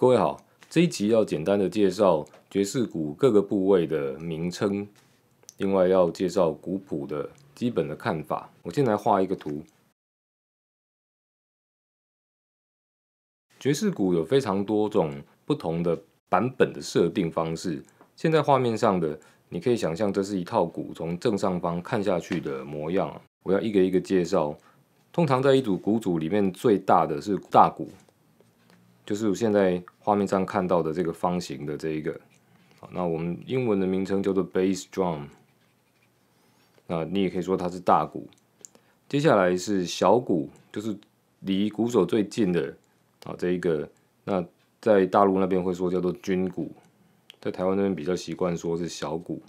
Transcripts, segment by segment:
各位好，这一集要简单的介绍爵士鼓各个部位的名称，另外要介绍鼓谱的基本的看法。我先来画一个图。爵士鼓有非常多种不同的版本的设定方式。现在画面上的，你可以想象这是一套鼓从正上方看下去的模样。我要一个一个介绍。通常在一组鼓组里面，最大的是大鼓。就是我现在画面上看到的这个方形的这一个，那我们英文的名称叫做 bass drum，那你也可以说它是大鼓。接下来是小鼓，就是离鼓手最近的啊这一个，那在大陆那边会说叫做军鼓，在台湾那边比较习惯说是小鼓，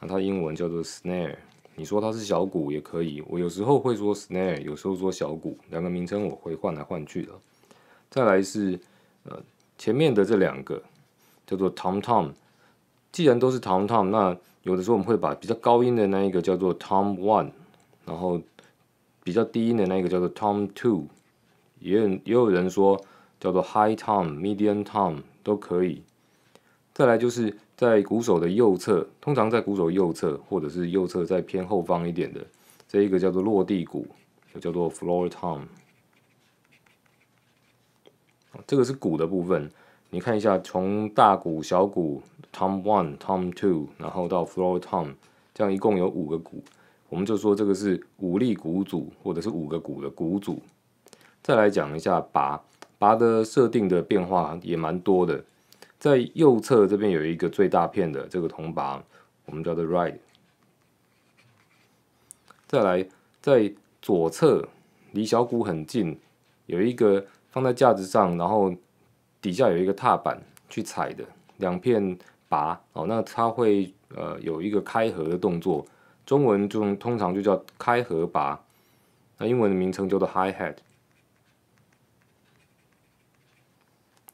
那它英文叫做 snare，你说它是小鼓也可以，我有时候会说 snare，有时候说小鼓，两个名称我会换来换去的。再来是，呃，前面的这两个叫做 Tom Tom。既然都是 Tom Tom，那有的时候我们会把比较高音的那一个叫做 Tom One，然后比较低音的那一个叫做 Tom Two，也也有人说叫做 High Tom、Medium Tom 都可以。再来就是在鼓手的右侧，通常在鼓手右侧或者是右侧在偏后方一点的这一个叫做落地鼓，又叫做 Floor Tom。这个是鼓的部分，你看一下，从大鼓、小鼓、Tom One、Tom Two，然后到 Floor Tom，这样一共有五个鼓，我们就说这个是五力鼓组，或者是五个鼓的鼓组。再来讲一下拔，拔的设定的变化也蛮多的，在右侧这边有一个最大片的这个铜拔，我们叫做 Right。再来，在左侧离小鼓很近有一个。放在架子上，然后底下有一个踏板去踩的两片拔哦，那它会呃有一个开合的动作，中文就通常就叫开合拔，那英文的名称叫做 hi hat。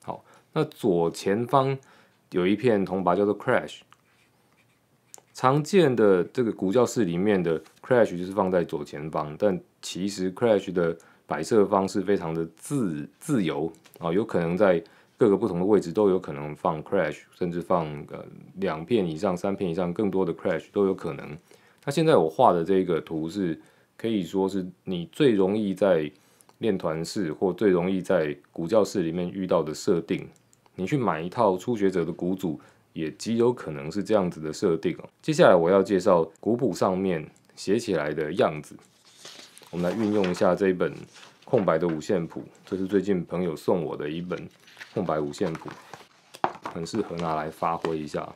好，那左前方有一片铜拔叫做 crash，常见的这个鼓教室里面的 crash 就是放在左前方，但其实 crash 的摆设方式非常的自自由啊，有可能在各个不同的位置都有可能放 crash，甚至放呃两片以上、三片以上、更多的 crash 都有可能。那现在我画的这个图是可以说是你最容易在练团式或最容易在古教室里面遇到的设定。你去买一套初学者的鼓组，也极有可能是这样子的设定。接下来我要介绍古谱上面写起来的样子。我们来运用一下这一本空白的五线谱，这是最近朋友送我的一本空白五线谱，很适合拿来发挥一下。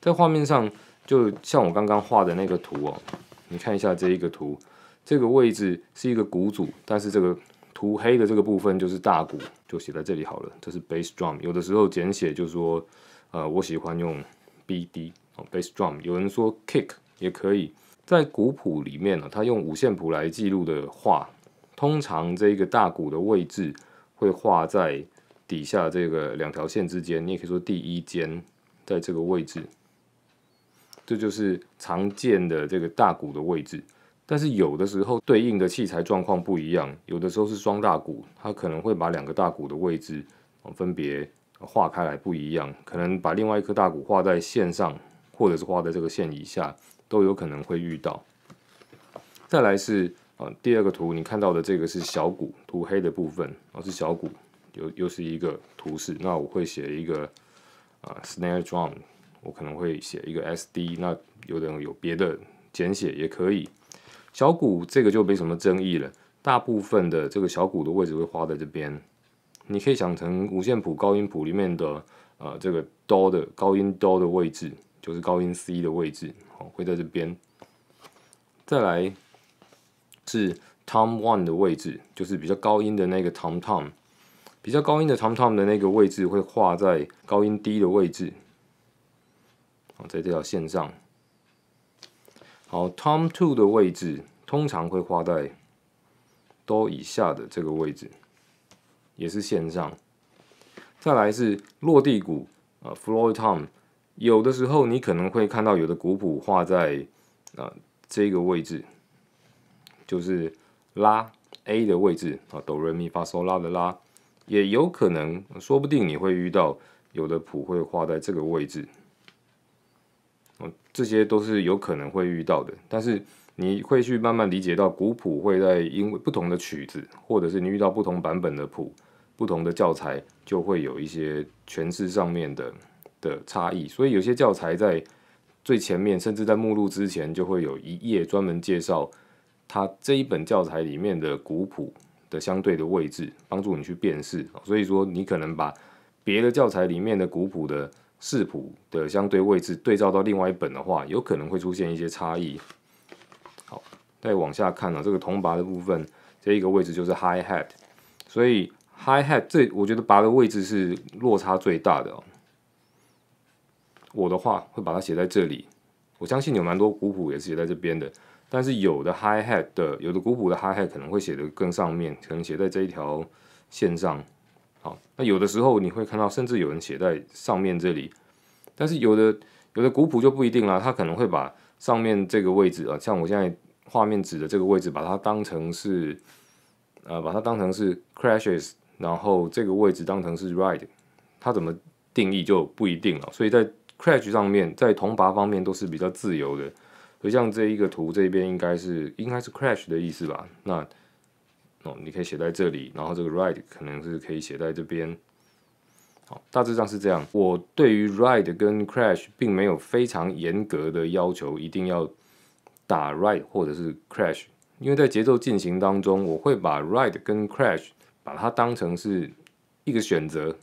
在画面上，就像我刚刚画的那个图哦，你看一下这一个图，这个位置是一个鼓组，但是这个涂黑的这个部分就是大鼓，就写在这里好了，这是 bass drum，有的时候简写就说，呃，我喜欢用 BD 哦 bass drum，有人说 kick 也可以。在古谱里面呢，它用五线谱来记录的话，通常这个大鼓的位置会画在底下这个两条线之间，你也可以说第一间在这个位置，这就是常见的这个大鼓的位置。但是有的时候对应的器材状况不一样，有的时候是双大鼓，它可能会把两个大鼓的位置分别画开来不一样，可能把另外一颗大鼓画在线上，或者是画在这个线以下。都有可能会遇到。再来是呃第二个图，你看到的这个是小鼓，涂黑的部分哦是小鼓，有又是一个图示。那我会写一个啊 snare drum，我可能会写一个 S D。那有的人有别的简写也可以。小鼓这个就没什么争议了，大部分的这个小鼓的位置会花在这边。你可以想成五线谱高音谱里面的呃这个 do 的高音 do 的位置，就是高音 C 的位置。会在这边，再来是 Tom One 的位置，就是比较高音的那个 Tom Tom，比较高音的 Tom Tom 的那个位置会画在高音低的位置，好在这条线上。好，Tom Two 的位置通常会画在哆以下的这个位置，也是线上。再来是落地鼓，呃，Floor Tom。有的时候，你可能会看到有的古谱画在，呃，这个位置，就是拉 A 的位置啊，哆来咪发嗦拉的拉，也有可能，说不定你会遇到有的谱会画在这个位置，哦，这些都是有可能会遇到的。但是你会去慢慢理解到，古谱会在因为不同的曲子，或者是你遇到不同版本的谱，不同的教材，就会有一些诠释上面的。的差异，所以有些教材在最前面，甚至在目录之前，就会有一页专门介绍它这一本教材里面的古谱的相对的位置，帮助你去辨识。所以说，你可能把别的教材里面的古谱的视谱的相对位置对照到另外一本的话，有可能会出现一些差异。好，再往下看啊，这个铜拔的部分，这一个位置就是 high hat，所以 high hat 这我觉得拔的位置是落差最大的。哦。我的话会把它写在这里，我相信有蛮多鼓谱也是写在这边的，但是有的 high hat 的，有的鼓谱的 high hat 可能会写的更上面，可能写在这一条线上。好，那有的时候你会看到，甚至有人写在上面这里，但是有的有的鼓谱就不一定了，他可能会把上面这个位置啊，像我现在画面指的这个位置，把它当成是呃把它当成是 crashes，然后这个位置当成是 ride，它怎么定义就不一定了，所以在 crash 上面在铜拔方面都是比较自由的，所以像这一个图这边应该是应该是 crash 的意思吧？那哦，你可以写在这里，然后这个 ride 可能是可以写在这边。好，大致上是这样。我对于 ride 跟 crash 并没有非常严格的要求，一定要打 ride 或者是 crash，因为在节奏进行当中，我会把 ride 跟 crash 把它当成是一个选择。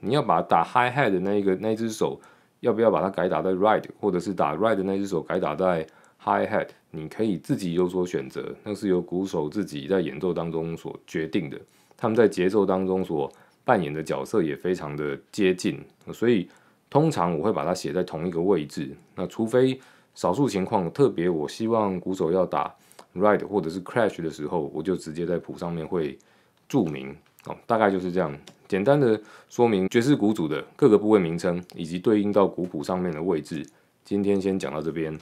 你要把打 high hat 的那一个那一只手。要不要把它改打在 ride，或者是打 ride 那只手改打在 hi g hat？你可以自己有所选择，那是由鼓手自己在演奏当中所决定的。他们在节奏当中所扮演的角色也非常的接近，所以通常我会把它写在同一个位置。那除非少数情况，特别我希望鼓手要打 ride 或者是 crash 的时候，我就直接在谱上面会注明。大概就是这样，简单的说明爵士鼓组的各个部位名称以及对应到鼓谱上面的位置。今天先讲到这边。